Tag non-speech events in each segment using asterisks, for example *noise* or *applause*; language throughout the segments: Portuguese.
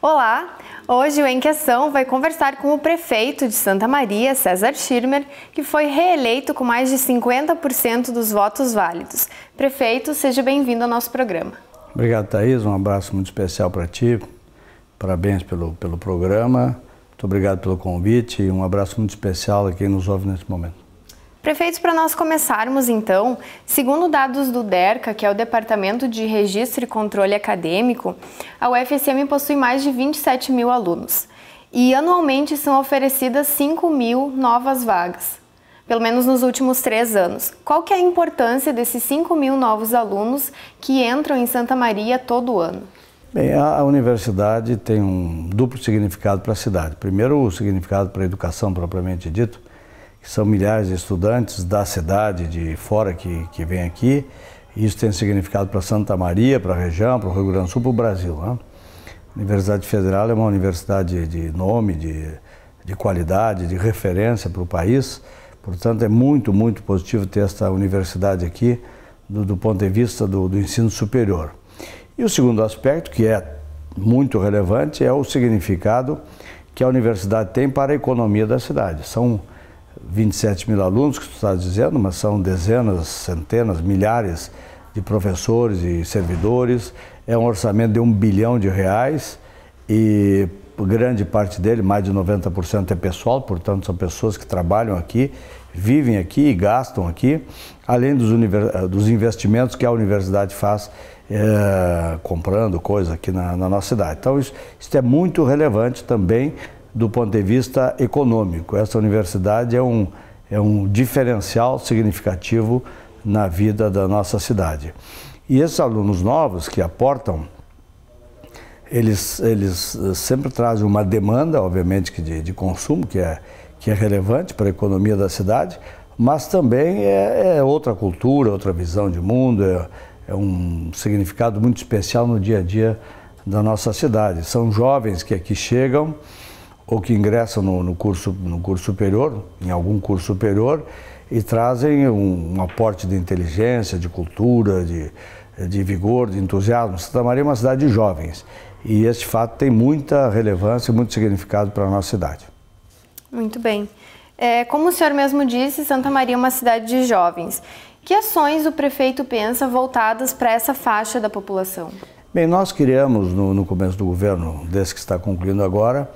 Olá! Hoje o Em Questão vai conversar com o prefeito de Santa Maria, César Schirmer, que foi reeleito com mais de 50% dos votos válidos. Prefeito, seja bem-vindo ao nosso programa. Obrigado, Thaís. Um abraço muito especial para ti. Parabéns pelo, pelo programa. Muito obrigado pelo convite e um abraço muito especial a quem nos ouve nesse momento. Prefeitos, para nós começarmos então, segundo dados do DERCA, que é o Departamento de Registro e Controle Acadêmico, a UFSM possui mais de 27 mil alunos e anualmente são oferecidas 5 mil novas vagas, pelo menos nos últimos três anos. Qual que é a importância desses 5 mil novos alunos que entram em Santa Maria todo ano? Bem, a, universidade tem um duplo significado para a cidade. Primeiro, o significado para a educação propriamente dito, são milhares de estudantes da cidade, de fora que, que vêm aqui. Isso tem significado para Santa Maria, para a região, para o Rio Grande do Sul, para o Brasil. Né? A Universidade Federal é uma universidade de nome, de, de qualidade, de referência para o país. Portanto, é muito, muito positivo ter esta universidade aqui do, do ponto de vista do, do ensino superior. E o segundo aspecto, que é muito relevante, é o significado que a universidade tem para a economia da cidade. São 27 mil alunos que tu está dizendo, mas são dezenas, centenas, milhares de professores e servidores. É um orçamento de um bilhão de reais e grande parte dele, mais de 90% é pessoal, portanto são pessoas que trabalham aqui, vivem aqui e gastam aqui, além dos, dos investimentos que a universidade faz é, comprando coisa aqui na, na, nossa cidade. Então isso, isso é muito relevante também do ponto de vista econômico. Essa universidade é um, é um diferencial significativo na vida da nossa cidade. E esses alunos novos que aportam, eles, eles eh, sempre trazem uma demanda, obviamente, que de, de consumo, que é, que é relevante para a economia da cidade, mas também é, é outra cultura, outra visão de mundo, é, é um significado muito especial no dia a dia da nossa cidade. São jovens que aqui chegam ou que ingressam no, no, curso, no curso superior, em algum curso superior, e trazem um, um aporte de inteligência, de cultura, de, de vigor, de entusiasmo. Santa Maria é uma cidade de jovens e este fato tem muita relevância, muito significado para a nossa cidade. Muito bem. É, como o senhor mesmo disse, Santa Maria é uma cidade de jovens. Que ações o prefeito pensa voltadas para essa faixa da população? Bem, nós criamos no, no começo do governo, desse que está concluindo agora,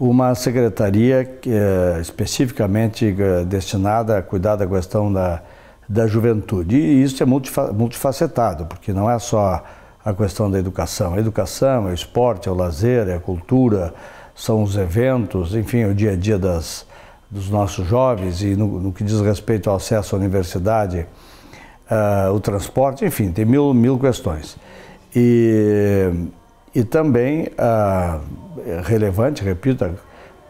uma secretaria que, é especificamente eh, destinada a cuidar da questão da, da juventude. E isso é multifacetado, porque não é só a questão da educação. A educação, é o esporte, é o lazer, é a cultura, são os eventos, enfim, o dia a dia das, dos nossos jovens e no, no que diz respeito ao acesso à universidade, uh, o transporte, enfim, tem mil, mil questões. E e também ah, relevante, repito,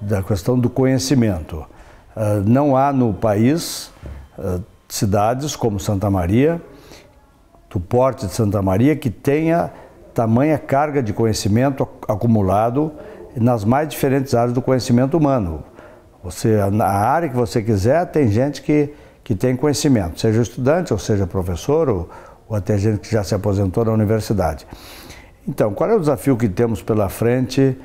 da questão do conhecimento. Ah, não há no país ah, cidades como Santa Maria, do porte de Santa Maria, que tenha tamanha carga de conhecimento acumulado nas mais diferentes áreas do conhecimento humano. Você, na área que você quiser, tem gente que, que tem conhecimento, seja estudante, ou seja professor, ou, ou até gente que já se aposentou na universidade. Então, qual é o desafio que temos pela frente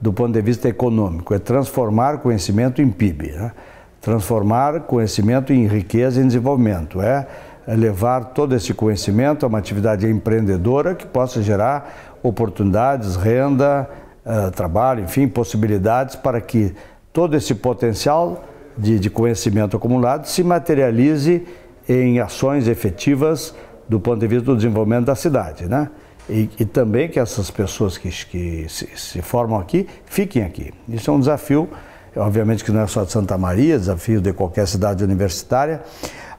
do ponto de vista econômico? É transformar conhecimento em PIB, né? transformar conhecimento em riqueza e desenvolvimento, é? é levar todo esse conhecimento a uma atividade empreendedora que possa gerar oportunidades, renda, eh, trabalho, enfim, possibilidades para que todo esse potencial de, de conhecimento acumulado se materialize em ações efetivas do ponto de vista do desenvolvimento da cidade, né? E, e também que essas pessoas que, que se, se, formam aqui fiquem aqui. Isso é um desafio, obviamente que não é só de Santa Maria, desafio de qualquer cidade universitária,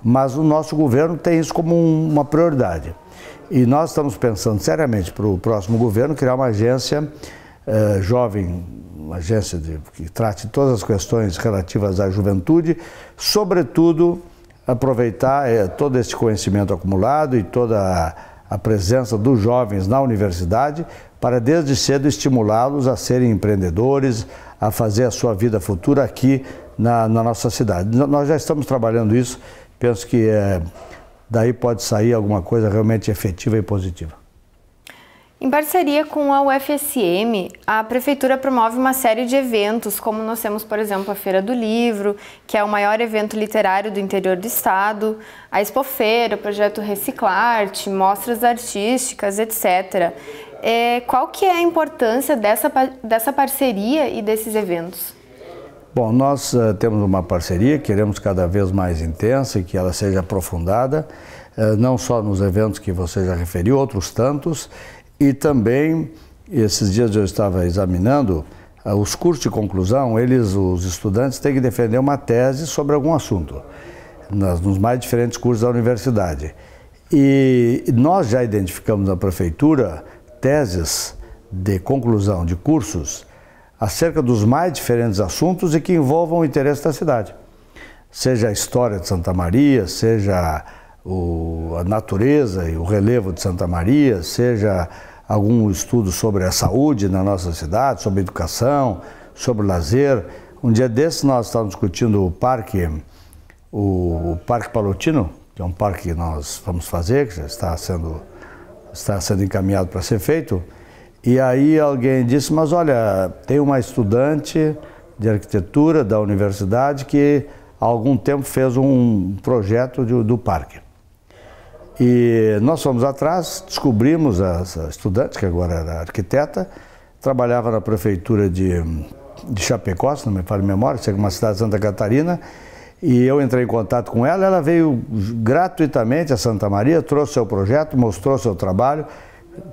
mas o nosso governo tem isso como um, uma prioridade. E nós estamos pensando seriamente para o próximo governo criar uma agência eh, jovem, uma agência de, que trate todas as questões relativas à juventude, sobretudo aproveitar eh, todo esse conhecimento acumulado e toda a a presença dos jovens na universidade para desde cedo estimulá-los a serem empreendedores, a fazer a sua vida futura aqui na, na nossa cidade. Nós já estamos trabalhando isso, penso que é, daí pode sair alguma coisa realmente efetiva e positiva. Em parceria com a UFSM, a Prefeitura promove uma série de eventos, como nós temos, por exemplo, a Feira do Livro, que é o maior evento literário do interior do estado, a Expofeira, o projeto Reciclarte, mostras artísticas, etc. É, qual que é a importância dessa, dessa parceria e desses eventos? Bom, nós uh, temos uma parceria, queremos cada vez mais intensa e que ela seja aprofundada, uh, não só nos eventos que você já referiu, outros tantos, e também, esses dias eu estava examinando, ah, os cursos de conclusão, eles, os estudantes, têm que defender uma tese sobre algum assunto, nos mais diferentes cursos da universidade. E nós já identificamos na prefeitura teses de conclusão de cursos acerca dos mais diferentes assuntos e que envolvam o interesse da cidade. Seja a história de Santa Maria, seja o, a natureza e o relevo de Santa Maria, seja algum estudo sobre a saúde na nossa cidade, sobre educação, sobre lazer. Um dia desses nós estávamos discutindo o parque, o, o Parque Palotino, que é um parque que nós vamos fazer, que já está sendo, está sendo encaminhado para ser feito. E aí alguém disse, mas olha, tem uma estudante de arquitetura da universidade que há algum tempo fez um projeto de, do parque. E nós fomos atrás, descobrimos essa estudante, que agora era arquiteta, trabalhava na prefeitura de, de Chapecó, se não me falha a memória, chega uma cidade de Santa Catarina, e eu entrei em contato com ela, ela veio gratuitamente a Santa Maria, trouxe seu projeto, mostrou seu trabalho,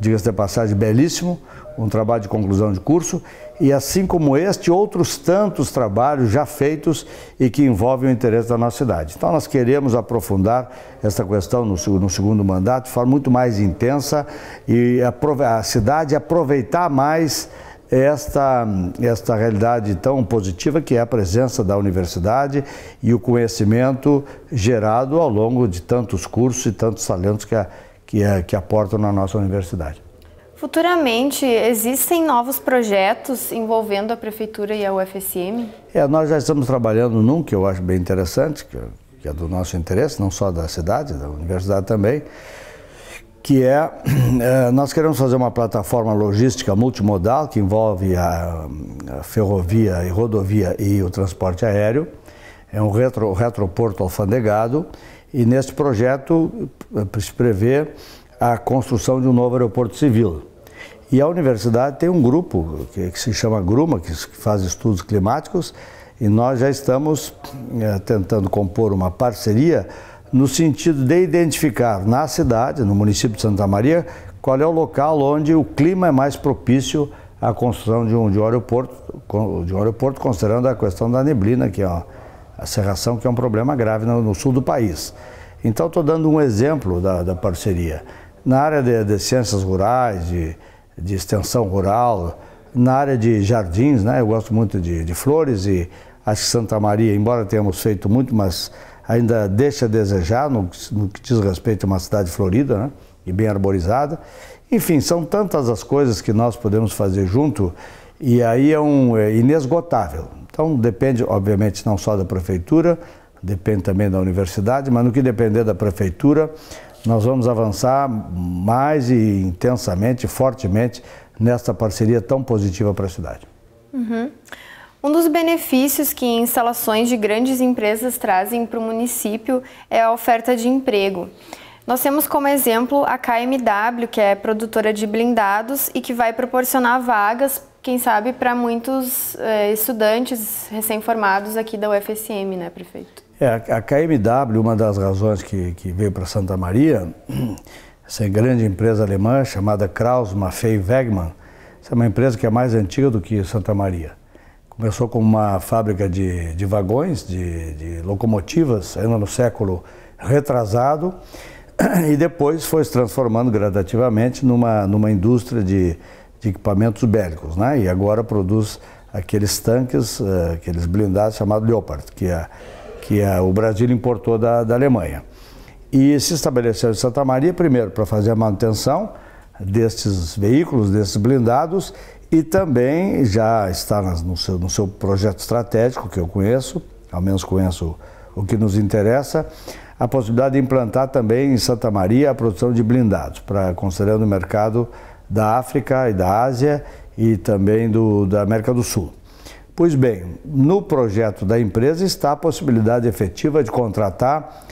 diga-se de passagem, belíssimo, um trabalho de conclusão de curso, e assim como este, outros tantos trabalhos já feitos e que envolvem o interesse da nossa cidade. Então, nós queremos aprofundar essa questão no, no segundo mandato de forma muito mais intensa e a, a cidade aproveitar mais esta, esta realidade tão positiva que é a presença da universidade e o conhecimento gerado ao longo de tantos cursos e tantos talentos que, a, que, a, que aportam na nossa universidade. Futuramente, existem novos projetos envolvendo a Prefeitura e a UFSM? É, nós já estamos trabalhando num que eu acho bem interessante, que, que é do nosso interesse, não só da cidade, da universidade também, que é, é, *clears throat* nós queremos fazer uma plataforma logística multimodal que envolve a, a ferrovia e rodovia e o transporte aéreo. É um retro, retroporto alfandegado e neste projeto eh, se prevê a construção de um novo aeroporto civil. E a universidade tem um grupo que, que se chama Gruma, que faz estudos climáticos, e nós já estamos é, tentando compor uma parceria no sentido de identificar na cidade, no município de Santa Maria, qual é o local onde o clima é mais propício à construção de um, de um aeroporto, de um aeroporto considerando a questão da neblina, que é a cerração que é um problema grave no, no sul do país. Então, estou dando um exemplo da, da, parceria. Na área de, de ciências rurais, de, de extensão rural, na área de jardins, né? Eu gosto muito de, de flores e acho que Santa Maria, embora tenhamos feito muito, mas ainda deixa a desejar no, no que diz respeito a uma cidade florida, né? E bem arborizada. Enfim, são tantas as coisas que nós podemos fazer junto e aí é um é inesgotável. Então depende, obviamente, não só da prefeitura, depende também da universidade, mas no que depender da prefeitura, nós vamos avançar mais e intensamente, fortemente, nesta parceria tão positiva para a cidade. Uhum. Um dos benefícios que instalações de grandes empresas trazem para o município é a oferta de emprego. Nós temos como exemplo a KMW, que é produtora de blindados e que vai proporcionar vagas, quem sabe, para muitos eh, estudantes recém-formados aqui da UFSM, né, prefeito? É, a KMW, uma das razões que, que veio para Santa Maria, *clears throat* essa grande empresa alemã chamada Kraus Maffei Wegmann, essa é uma empresa que é mais antiga do que Santa Maria. Começou com uma fábrica de, de vagões, de, de locomotivas, ainda no século retrasado, *clears throat* e depois foi se transformando gradativamente numa, numa indústria de, de equipamentos bélicos, né? e agora produz aqueles tanques, eh, aqueles blindados chamados Leopard, que é que a, é, o Brasil importou da, da Alemanha. E se estabeleceu em Santa Maria, primeiro, para fazer a manutenção destes veículos, desses blindados, e também já está no seu, no seu projeto estratégico, que eu conheço, ao menos conheço o que nos interessa, a possibilidade de implantar também em Santa Maria a produção de blindados, para considerando o mercado da África e da Ásia e também do, da América do Sul. Pois bem, no projeto da empresa está a possibilidade efetiva de contratar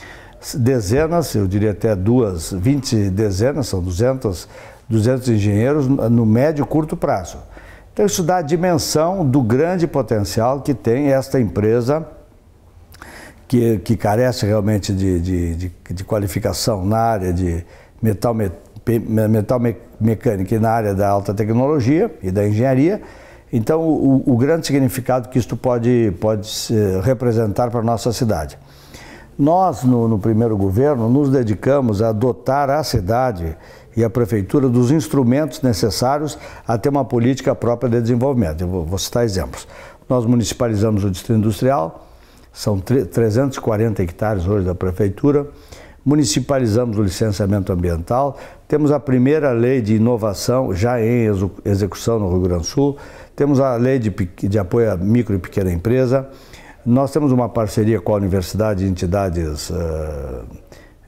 dezenas, eu diria até duas, 20 dezenas, são 200, 200 engenheiros no médio e curto prazo. Então, isso dá a dimensão do grande potencial que tem esta empresa, que, que carece realmente de, de, de, de qualificação na área de metal, metal mecânica e na área da alta tecnologia e da engenharia então, o, o grande significado que isto pode, pode representar para a nossa cidade. Nós, no, no, primeiro governo, nos dedicamos a dotar a cidade e a prefeitura dos instrumentos necessários a ter uma política própria de desenvolvimento. Eu vou, vou citar exemplos. Nós municipalizamos o Distrito Industrial, são 340 hectares hoje da prefeitura, municipalizamos o licenciamento ambiental, temos a primeira lei de inovação já em execução no Rio Grande do Sul, temos a lei de, de apoio à micro e pequena empresa, nós temos uma parceria com a universidade e entidades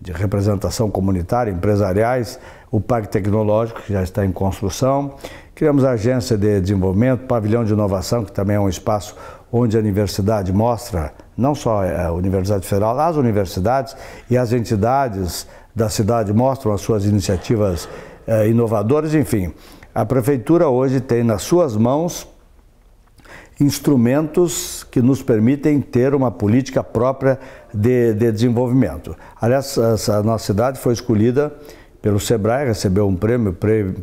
de representação comunitária, empresariais, o Parque Tecnológico, que já está em construção, criamos a Agência de Desenvolvimento, Pavilhão de Inovação, que também é um espaço onde a universidade mostra, não só eh, a Universidade Federal, as universidades e as entidades da cidade mostram as suas iniciativas eh, inovadoras, enfim. A prefeitura hoje tem nas suas mãos instrumentos que nos permitem ter uma política própria de, de desenvolvimento. Aliás, a nossa cidade foi escolhida pelo SEBRAE, recebeu um prêmio,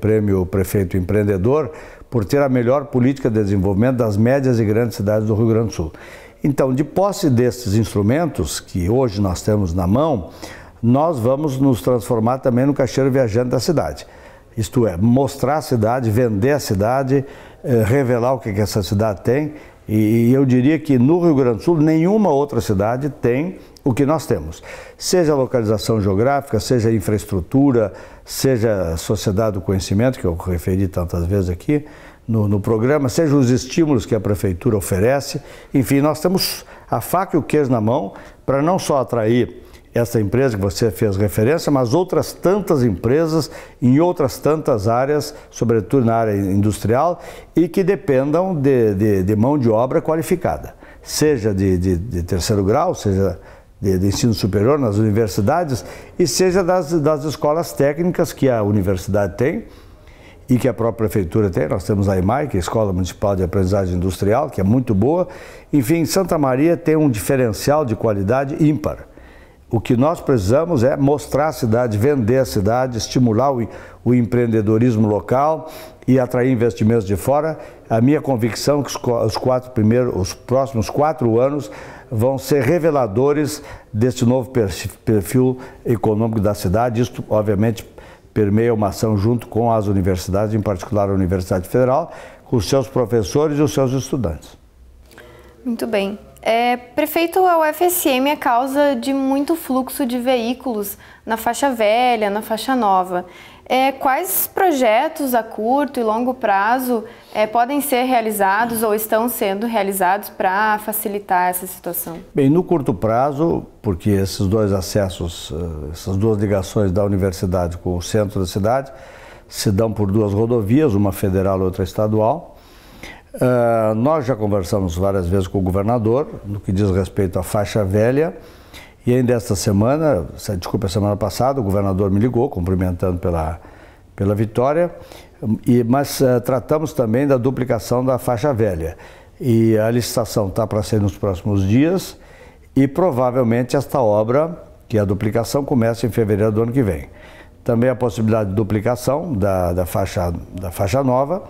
prêmio Prefeito Empreendedor, por ter a melhor política de desenvolvimento das médias e grandes cidades do Rio Grande do Sul. Então, de posse destes instrumentos que hoje nós temos na mão, nós vamos nos transformar também no caixeiro viajante da cidade isto é, mostrar a cidade, vender a cidade, eh, revelar o que, essa cidade tem. E eu diria que no Rio Grande do Sul nenhuma outra cidade tem o que nós temos. Seja localização geográfica, seja infraestrutura, seja sociedade do conhecimento, que eu referi tantas vezes aqui no, no programa, seja os estímulos que a prefeitura oferece. Enfim, nós temos a faca e o queijo na mão para não só atrair essa empresa que você fez referência, mas outras tantas empresas em outras tantas áreas, sobretudo na área industrial, e que dependam de, de, de mão de obra qualificada, seja de, de terceiro grau, seja de, de, ensino superior nas universidades e seja das, das escolas técnicas que a universidade tem e que a própria prefeitura tem. Nós temos a EMAI, que é a Escola Municipal de Aprendizagem Industrial, que é muito boa. Enfim, Santa Maria tem um diferencial de qualidade ímpar. O que nós precisamos é mostrar a cidade, vender a cidade, estimular o, o empreendedorismo local e atrair investimentos de fora. A minha convicção é que os quatro primeiros, os próximos quatro anos vão ser reveladores deste novo perfil econômico da cidade. Isto, obviamente, permeia uma ação junto com as universidades, em particular a Universidade Federal, com os seus professores e os seus estudantes. Muito bem. É, prefeito, a UFSM é causa de muito fluxo de veículos na faixa velha, na faixa nova. É, quais projetos a curto e longo prazo é, podem ser realizados ou estão sendo realizados para facilitar essa situação? Bem, no curto prazo, porque esses dois acessos, eh, essas duas ligações da universidade com o centro da cidade se dão por duas rodovias, uma federal e outra estadual. Uh, nós já conversamos várias vezes com o governador no que diz respeito à faixa velha. E ainda esta semana, desculpa, semana passada, o governador me ligou, cumprimentando pela, pela vitória, e, mas uh, tratamos também da duplicação da faixa velha. E a licitação está para ser nos próximos dias e provavelmente esta obra, que é a duplicação, começa em fevereiro do ano que vem. Também a possibilidade de duplicação da, da, faixa, da faixa nova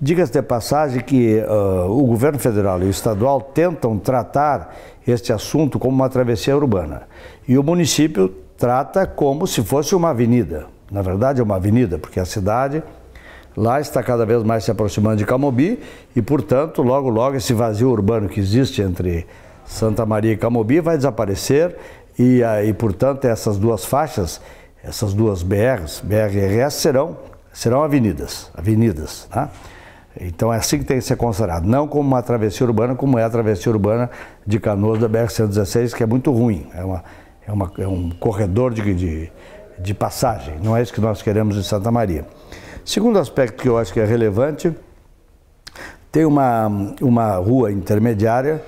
Diga-se de passagem que uh, o governo federal e o estadual tentam tratar este assunto como uma travessia urbana. E o município trata como se fosse uma avenida. Na verdade, é uma avenida, porque a cidade lá está cada vez mais se aproximando de Camobi e, portanto, logo, logo esse vazio urbano que existe entre Santa Maria e Camobi vai desaparecer e, ah, e portanto, essas duas faixas, essas duas BRs, BRRS, serão, serão avenidas, avenidas, tá? Então é assim que tem que ser considerado, não como uma travessia urbana, como é a travessia urbana de Canoas da BR-116, que é muito ruim, é, uma, é, uma, é um corredor de, de, de, passagem, não é isso que nós queremos em Santa Maria. Segundo aspecto que eu acho que é relevante, tem uma, uma rua intermediária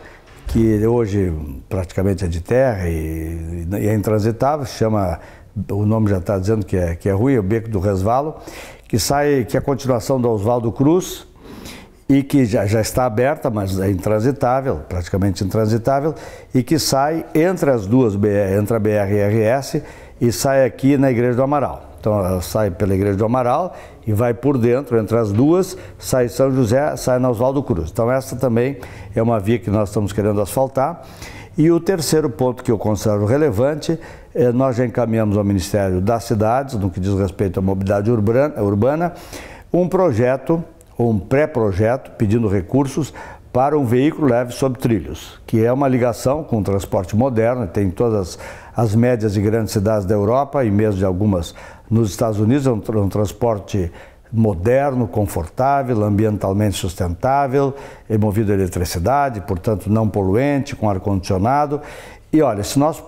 que hoje praticamente é de terra e, e é intransitável, chama, o nome já está dizendo que é, que é ruim, é o Beco do Resvalo, que sai, que é a continuação do Oswaldo Cruz, e que já, já está aberta, mas é intransitável, praticamente intransitável, e que sai entre as duas BR, entre a BRRS e sai aqui na Igreja do Amaral. Então ela sai pela Igreja do Amaral e vai por dentro, entre as duas, sai São José, sai na Oswaldo Cruz. Então essa também é uma via que nós estamos querendo asfaltar. E o terceiro ponto que eu considero relevante, é, nós já encaminhamos ao Ministério das Cidades, no que diz respeito à mobilidade urbana, um projeto um pré-projeto pedindo recursos para um veículo leve sobre trilhos, que é uma ligação com o transporte moderno, tem todas as médias e grandes cidades da Europa e mesmo de algumas nos Estados Unidos, é um, um transporte moderno, confortável, ambientalmente sustentável, movido a eletricidade, portanto não poluente, com ar-condicionado. E olha, se nós,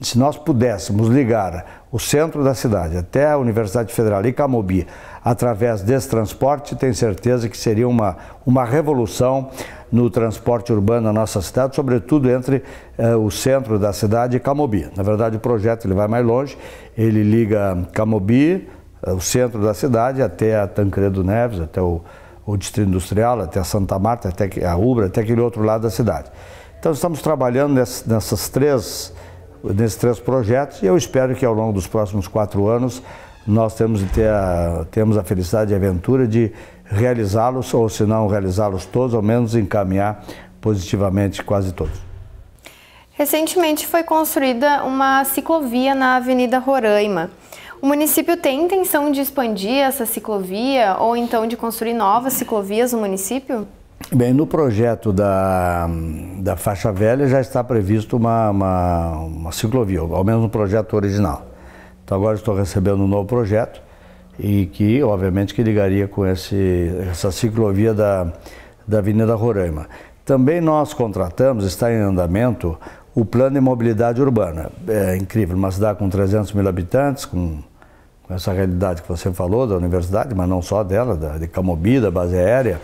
se nós pudéssemos ligar o centro da cidade até a Universidade Federal e Camobi através desse transporte, tenho certeza que seria uma, uma revolução no transporte urbano na nossa cidade, sobretudo entre eh, o centro da cidade e Camobi. Na verdade, o projeto ele vai mais longe, ele liga Camobi, eh, o centro da cidade, até a Tancredo Neves, até o, o Distrito Industrial, até a Santa Marta, até a Ubra, até aquele outro lado da cidade. Então, estamos trabalhando nessas três, nesses três projetos e eu espero que ao longo dos próximos quatro anos nós temos, ter a, temos a felicidade e a aventura de realizá-los, ou se não realizá-los todos, ao menos encaminhar positivamente quase todos. Recentemente foi construída uma ciclovia na Avenida Roraima. O município tem intenção de expandir essa ciclovia ou então de construir novas ciclovias no município? Bem, no projeto da, da faixa velha já está previsto uma, uma, uma ciclovia, ao menos no projeto original. Então agora estou recebendo um novo projeto e que obviamente que ligaria com esse, essa ciclovia da, da Avenida Roraima. Também nós contratamos, está em andamento, o plano de mobilidade urbana. É incrível, uma cidade com 300 mil habitantes, com, com essa realidade que você falou da universidade, mas não só dela, da, de Camobi, da base aérea,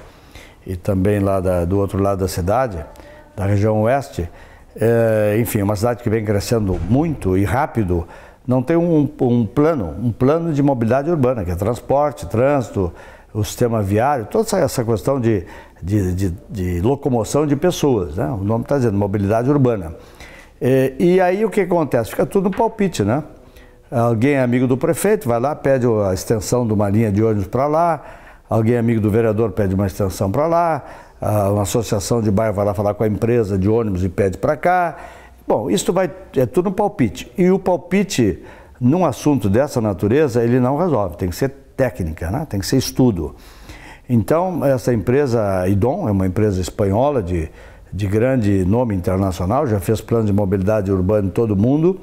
e também lá da, do outro lado da cidade, da região oeste. É, enfim, é uma cidade que vem crescendo muito e rápido, não tem um, um plano, um plano de mobilidade urbana, que é transporte, trânsito, o sistema viário, toda essa, questão de, de, de, de, locomoção de pessoas, né? o nome está dizendo, mobilidade urbana. E, é, e, aí o que acontece? Fica tudo no palpite, né? Alguém é amigo do prefeito, vai lá, pede a extensão de uma linha de ônibus para lá, alguém é amigo do vereador, pede uma extensão para lá, uma associação de bairro vai lá falar com a empresa de ônibus e pede para cá, Bom, isso vai, é tudo um palpite. E o palpite, num assunto dessa natureza, ele não resolve, tem que ser técnica, né? tem que ser estudo. Então, essa empresa IDOM, é uma empresa espanhola de, de grande nome internacional, já fez planos de mobilidade urbana em todo o mundo.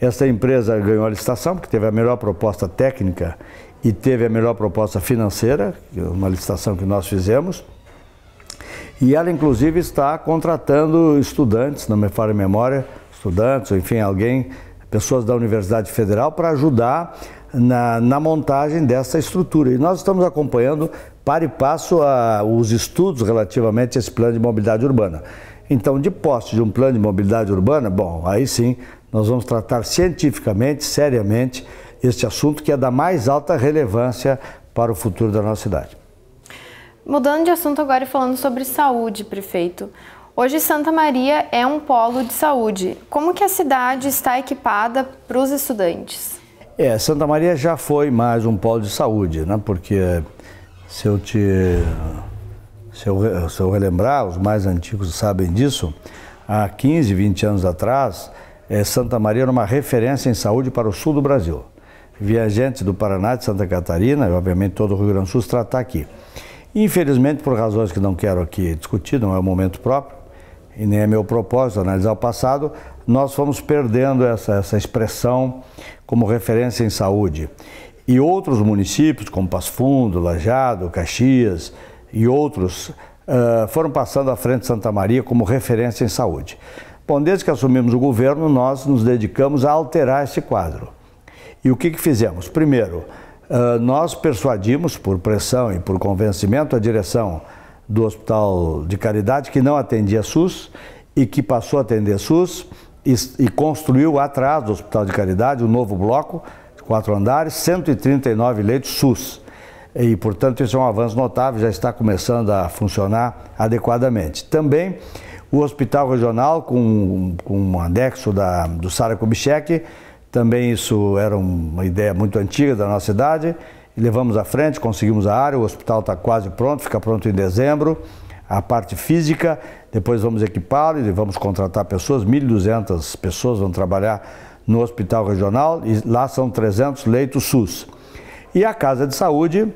Essa empresa ganhou a licitação porque teve a melhor proposta técnica e teve a melhor proposta financeira, é uma licitação que nós fizemos. E ela, inclusive, está contratando estudantes, não me falha memória, estudantes, enfim, alguém, pessoas da Universidade Federal, para ajudar na, na, montagem dessa estrutura. E nós estamos acompanhando, para e passo, a, os estudos relativamente a esse plano de mobilidade urbana. Então, de posse de um plano de mobilidade urbana, bom, aí sim nós vamos tratar cientificamente, seriamente, este assunto que é da mais alta relevância para o futuro da nossa cidade. Mudando de assunto agora e falando sobre saúde, prefeito. Hoje Santa Maria é um polo de saúde. Como que a cidade está equipada para os estudantes? É, Santa Maria já foi mais um polo de saúde, né? Porque se eu te se eu, se eu relembrar, os mais antigos sabem disso, há 15, 20 anos atrás, é, Santa Maria era uma referência em saúde para o sul do Brasil. Viajantes do Paraná, de Santa Catarina, e obviamente todo o Rio Grande do Sul, tratar aqui. Infelizmente, por razões que não quero aqui discutir, não é o momento próprio, e nem é meu propósito analisar o passado, nós fomos perdendo essa, essa expressão como referência em saúde. E outros municípios, como Passo Fundo, Lajado, Caxias e outros, uh, foram passando à frente de Santa Maria como referência em saúde. Bom, desde que assumimos o governo, nós nos dedicamos a alterar esse quadro. E o que, que fizemos? Primeiro, ah, nós persuadimos, por pressão e por convencimento, a direção do Hospital de Caridade, que não atendia SUS e que passou a atender SUS e, e construiu atrás do Hospital de Caridade um novo bloco de quatro andares, 139 leitos SUS. E, portanto, isso é um avanço notável, já está começando a funcionar adequadamente. Também o Hospital Regional, com, com um anexo da, do Sara Kubitschek, também isso era uma ideia muito antiga da nossa cidade. Levamos à frente, conseguimos a área, o hospital está quase pronto, fica pronto em dezembro. A parte física, depois vamos equipá-lo e vamos contratar pessoas, 1.200 pessoas vão trabalhar no hospital regional e lá são 300 leitos SUS. E a casa de saúde,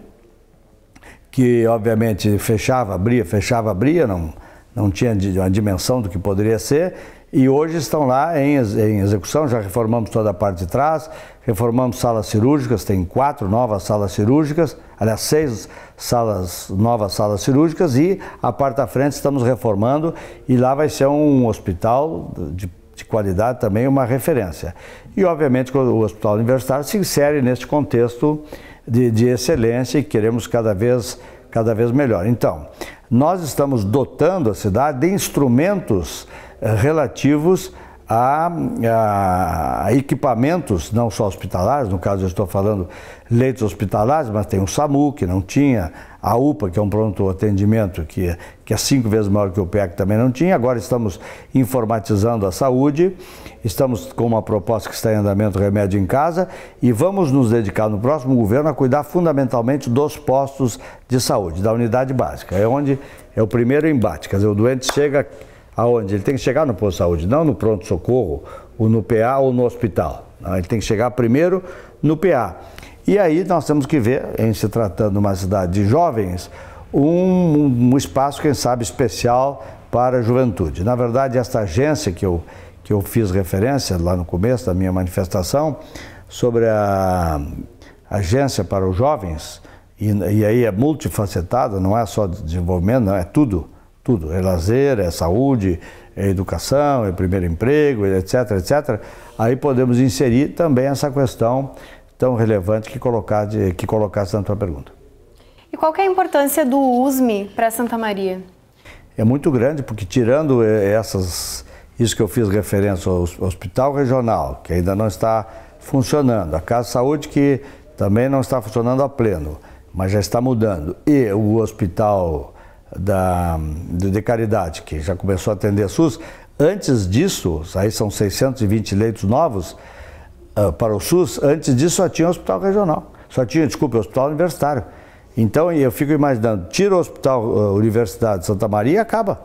que obviamente fechava, abria, fechava, abria, não, não tinha a dimensão do que poderia ser, e hoje estão lá em, em, execução. Já reformamos toda a parte de trás, reformamos salas cirúrgicas, tem quatro novas salas cirúrgicas, aliás, seis salas, novas salas cirúrgicas, e a parte da frente estamos reformando e lá vai ser um hospital de, de qualidade também, uma referência. E, obviamente, o hospital universitário se insere neste contexto de, de excelência e queremos cada vez, cada vez melhor. Então, nós estamos dotando a cidade de instrumentos relativos a, a, equipamentos, não só hospitalares, no caso eu estou falando leitos hospitalares, mas tem o SAMU, que não tinha, a UPA, que é um pronto atendimento que, que é cinco vezes maior que o PEC, também não tinha. Agora estamos informatizando a saúde, estamos com uma proposta que está em andamento Remédio em Casa e vamos nos dedicar no próximo governo a cuidar fundamentalmente dos postos de saúde, da unidade básica. É onde é o primeiro embate, quer dizer, o doente chega Aonde? Ele tem que chegar no posto de saúde, não no pronto-socorro, ou no PA ou no hospital. Não, né? ele tem que chegar primeiro no PA. E aí nós temos que ver, em se tratando de uma cidade de jovens, um, um espaço, quem sabe, especial para a juventude. Na verdade, esta agência que eu, que eu fiz referência lá no começo da minha manifestação, sobre a agência para os jovens, e, e aí é multifacetada, não é só desenvolvimento, não é tudo tudo. É lazer, é saúde, é educação, é primeiro emprego, etc, etc. Aí podemos inserir também essa questão tão relevante que colocaste, que colocaste na tua pergunta. E qual é a importância do USME para Santa Maria? É muito grande, porque tirando eh, essas, isso que eu fiz referência ao hospital regional, que ainda não está funcionando, a Casa de Saúde, que também não está funcionando a pleno, mas já está mudando, e o hospital da, de caridade, que já começou a atender a SUS, antes disso, aí são 620 leitos novos uh, para o SUS, antes disso só tinha hospital regional, só tinha, desculpe, hospital universitário. Então eu fico imaginando, tira o hospital uh, Universidade de Santa Maria e acaba.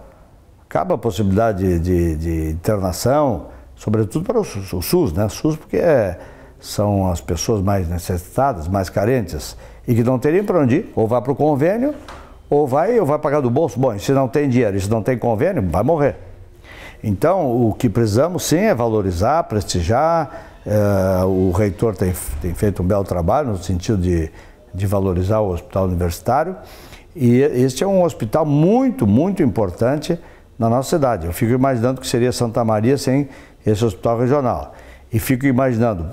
Acaba a possibilidade de, de, de internação, sobretudo para o SUS, o SUS, né? SUS porque é, são as pessoas mais necessitadas, mais carentes e que não teriam para onde ir, ou vá para o convênio ou vai ou vai pagar do bolso. Bom, se não tem dinheiro, se não tem convênio, vai morrer. Então, o que precisamos sim é valorizar, prestigiar. Eh, o reitor tem, tem feito um belo trabalho no sentido de, de valorizar o hospital universitário. E este é um hospital muito, muito importante na nossa cidade. Eu fico imaginando que seria Santa Maria sem esse hospital regional. E fico imaginando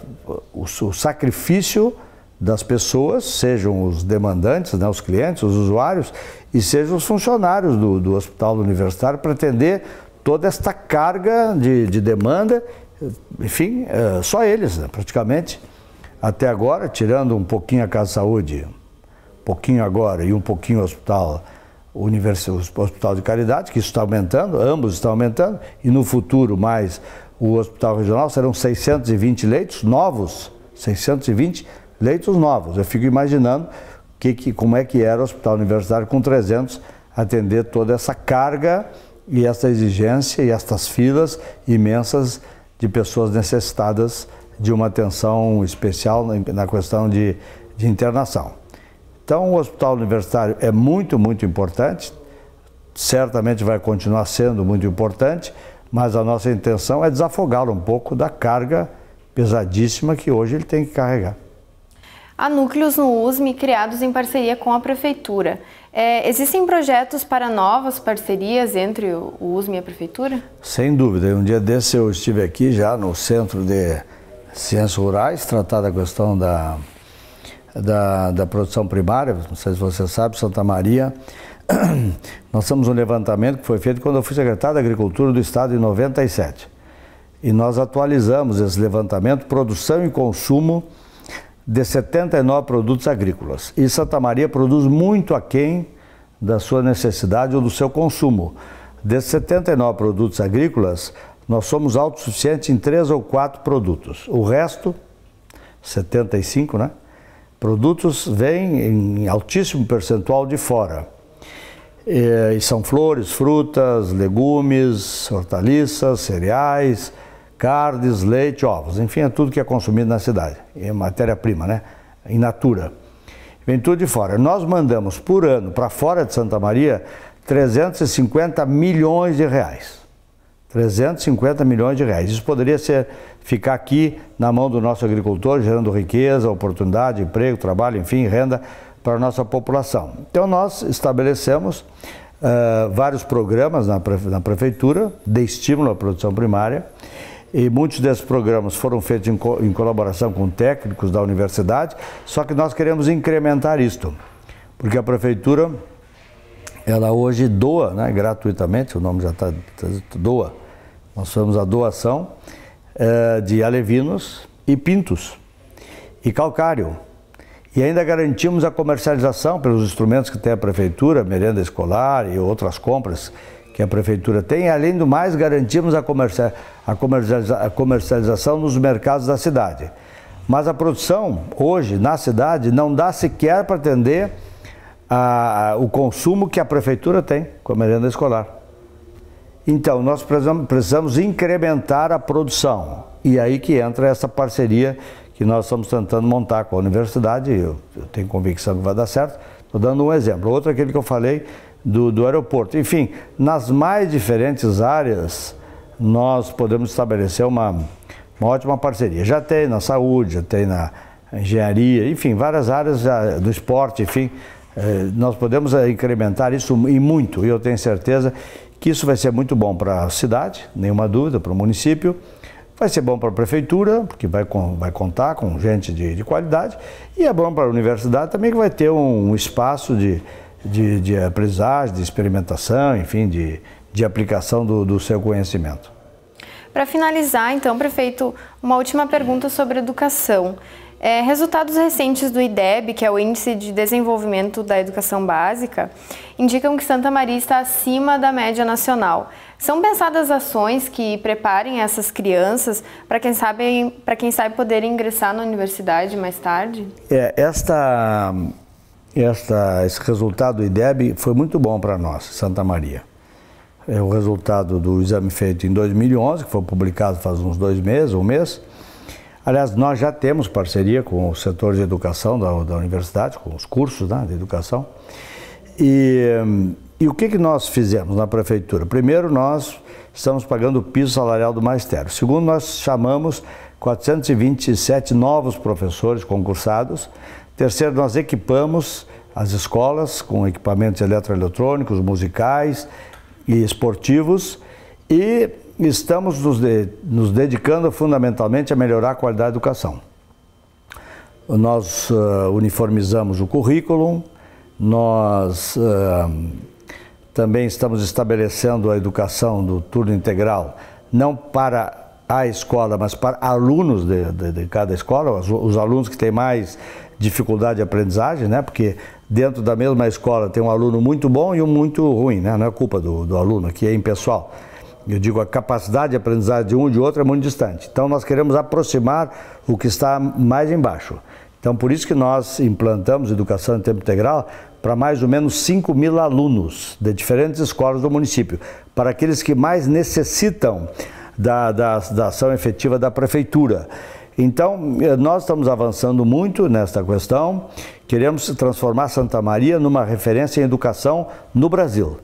o, o sacrifício das pessoas, sejam os demandantes, né, os clientes, os usuários, e sejam os funcionários do, do hospital universitário, para atender toda esta carga de, de demanda, enfim, é, só eles, né, praticamente. Até agora, tirando um pouquinho a Casa de Saúde, um pouquinho agora e um pouquinho o hospital, o hospital de caridade, que isso está aumentando, ambos estão aumentando, e no futuro mais o hospital regional, serão 620 leitos novos, 620 leitos leitos novos. Eu fico imaginando que, que, como é que era o hospital universitário com 300, atender toda essa carga e essa exigência e estas filas imensas de pessoas necessitadas de uma atenção especial na questão de, de internação. Então, o hospital universitário é muito, muito importante, certamente vai continuar sendo muito importante, mas a nossa intenção é desafogá-lo um pouco da carga pesadíssima que hoje ele tem que carregar. Há núcleos no USME criados em parceria com a Prefeitura. É, existem projetos para novas parcerias entre o USME e a Prefeitura? Sem dúvida. Um dia desse eu estive aqui já no Centro de Ciências Rurais, tratar da questão da, da, da produção primária. Não sei se você sabe, Santa Maria. *clears throat* Nós temos um levantamento que foi feito quando eu fui secretário da Agricultura do Estado em 97. E nós atualizamos esse levantamento, produção e consumo de 79 produtos agrícolas. E Santa Maria produz muito aquém da sua necessidade ou do seu consumo. Desses 79 produtos agrícolas, nós somos autossuficientes em três ou quatro produtos. O resto, 75, né? Produtos vêm em altíssimo percentual de fora. E são flores, frutas, legumes, hortaliças, cereais, carnes, leite, ovos, enfim, é tudo que é consumido na cidade, é matéria-prima, né? In natura. Vem tudo de fora. Nós mandamos por ano para fora de Santa Maria 350 milhões de reais. 350 milhões de reais. Isso poderia ser ficar aqui na mão do nosso agricultor, gerando riqueza, oportunidade, emprego, trabalho, enfim, renda para a nossa população. Então nós estabelecemos uh, vários programas na, prefe na prefeitura de estímulo à produção primária e muitos desses programas foram feitos em, co em colaboração com técnicos da universidade, só que nós queremos incrementar isto, porque a prefeitura, ela hoje doa, né, gratuitamente, o nome já está, tá doa, nós fomos a doação eh, de alevinos e pintos e calcário. E ainda garantimos a comercialização pelos instrumentos que tem a prefeitura, merenda escolar e outras compras que a prefeitura tem. Além do mais, garantimos a, a, comercializa a comercialização nos mercados da cidade. Mas a produção, hoje, na cidade, não dá sequer para atender a, o consumo que a prefeitura tem com a merenda escolar. Então, nós precisamos, precisamos incrementar a produção. E aí que entra essa parceria que nós estamos tentando montar com a universidade. Eu, eu tenho convicção que vai dar certo. Estou dando um exemplo. Outro, é aquele que eu falei, do, do aeroporto. Enfim, nas mais diferentes áreas, nós podemos estabelecer uma, uma ótima parceria. Já tem na saúde, já tem na engenharia, enfim, várias áreas eh, do esporte, enfim, eh, nós podemos eh, incrementar isso e muito. E eu tenho certeza que isso vai ser muito bom para a cidade, nenhuma dúvida, para o município. Vai ser bom para a prefeitura, porque vai, vai contar com gente de, de qualidade, e é bom para a universidade também, que vai ter um espaço de, de, de aprendizagem, de experimentação, enfim, de, de aplicação do, do seu conhecimento. Para finalizar, então, prefeito, uma última pergunta sobre educação. É, resultados recentes do IDEB, que é o Índice de Desenvolvimento da Educação Básica, indicam que Santa Maria está acima da média nacional. São pensadas ações que preparem essas crianças para quem sabe para quem sabe poder ingressar na universidade mais tarde? É, esta esta, esse resultado do IDEB foi muito bom para nós, Santa Maria. É o resultado do exame feito em 2011, que foi publicado faz uns dois meses, um mês. Aliás, nós já temos parceria com o setor de educação da, da universidade, com os cursos né, de educação. E, e o que, que nós fizemos na prefeitura? Primeiro, nós estamos pagando o piso salarial do magistério. Segundo, nós chamamos 427 novos professores concursados Terceiro, nós equipamos as escolas com equipamentos eletroeletrônicos, musicais e esportivos e estamos nos, de, nos dedicando fundamentalmente a melhorar a qualidade da educação. Nós uh, uniformizamos o currículo, nós uh, também estamos estabelecendo a educação do turno integral, não para a escola, mas para alunos de, de, de cada escola, os, os, alunos que têm mais dificuldade de aprendizagem, né? Porque dentro da mesma escola tem um aluno muito bom e um muito ruim, né? Não é culpa do, do aluno, que é impessoal. Eu digo, a capacidade de aprendizagem de um e de outro é muito distante. Então, nós queremos aproximar o que está mais embaixo. Então, por isso que nós implantamos educação em tempo integral para mais ou menos 5 mil alunos de diferentes escolas do município, para aqueles que mais necessitam da, da, da ação efetiva da prefeitura. Então, eh, nós estamos avançando muito nesta questão. Queremos transformar Santa Maria numa referência em educação no Brasil.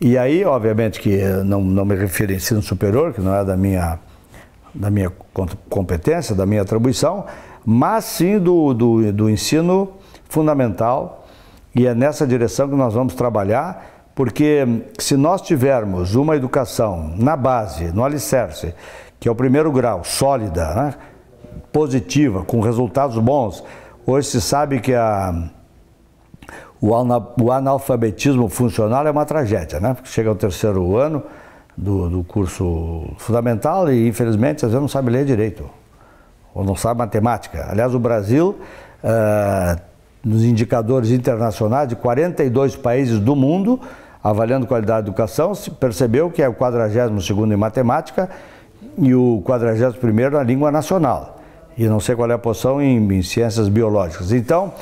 E aí, obviamente, que eh, não, não me refiro a ensino superior, que não é da minha, da minha competência, da minha atribuição, mas sim do, do, do ensino fundamental. E é nessa direção que nós vamos trabalhar porque hum, se nós tivermos uma educação na base, no alicerce, que é o primeiro grau, sólida, né? positiva, com resultados bons. Hoje se sabe que a, o, analfabetismo funcional é uma tragédia, né? Porque chega ao terceiro ano do, do curso fundamental e, infelizmente, às vezes não sabe ler direito, ou não sabe matemática. Aliás, o Brasil, eh, nos indicadores internacionais de 42 países do mundo, avaliando qualidade da educação, se percebeu que é o 42º em matemática e o 41º na língua nacional e não sei qual é a posição em, em ciências biológicas. Então,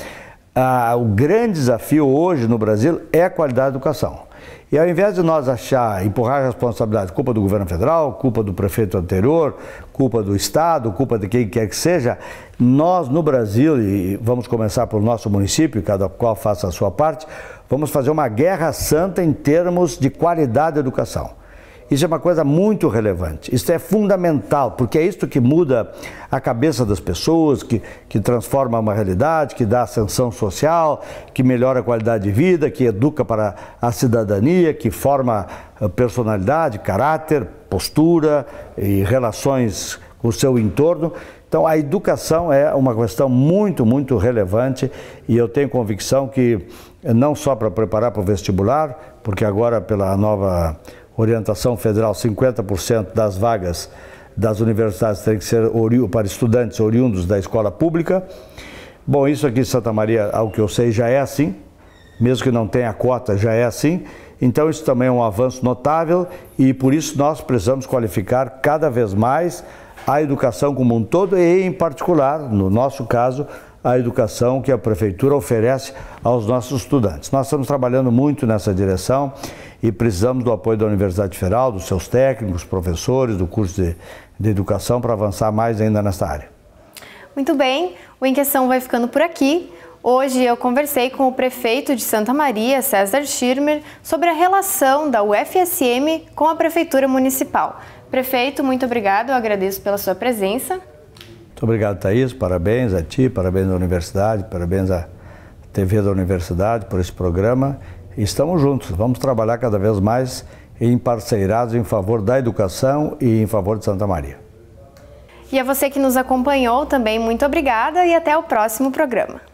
a, o grande desafio hoje no Brasil é a qualidade da educação. E ao invés de nós achar, empurrar a responsabilidade, culpa do governo federal, culpa do prefeito anterior, culpa do Estado, culpa de quem quer que seja, nós no Brasil, e vamos começar pelo nosso município, cada qual faça a sua parte, vamos fazer uma guerra santa em termos de qualidade da educação. Isso é uma coisa muito relevante. Isso é fundamental, porque é isso que muda a cabeça das pessoas, que, que transforma uma realidade, que dá ascensão social, que melhora a qualidade de vida, que educa para a cidadania, que forma eh, personalidade, caráter, postura e relações com o seu entorno. Então, a educação é uma questão muito, muito relevante e eu tenho convicção que, eh, não só para preparar para o vestibular, porque agora, pela nova orientação federal, 50% das vagas das universidades têm que ser para estudantes oriundos da escola pública. Bom, isso aqui em Santa Maria, ao que eu sei, já é assim, mesmo que não tenha cota, já é assim. Então, isso também é um avanço notável e por isso nós precisamos qualificar cada vez mais a educação como um todo e, em particular, no nosso caso, a educação que a prefeitura oferece aos nossos estudantes. Nós estamos trabalhando muito nessa direção e precisamos do apoio da Universidade Federal, dos seus técnicos, professores, do curso de, de educação para avançar mais ainda nessa área. Muito bem, o Em Questão vai ficando por aqui. Hoje eu conversei com o prefeito de Santa Maria, César Schirmer, sobre a relação da UFSM com a Prefeitura Municipal. Prefeito, muito obrigado, eu agradeço pela sua presença. Muito obrigado, Thaís. Parabéns a ti, parabéns à universidade, parabéns à TV da universidade por esse programa. Estamos juntos, vamos trabalhar cada vez mais em parceirados em favor da educação e em favor de Santa Maria. E a você que nos acompanhou também, muito obrigada e até o próximo programa.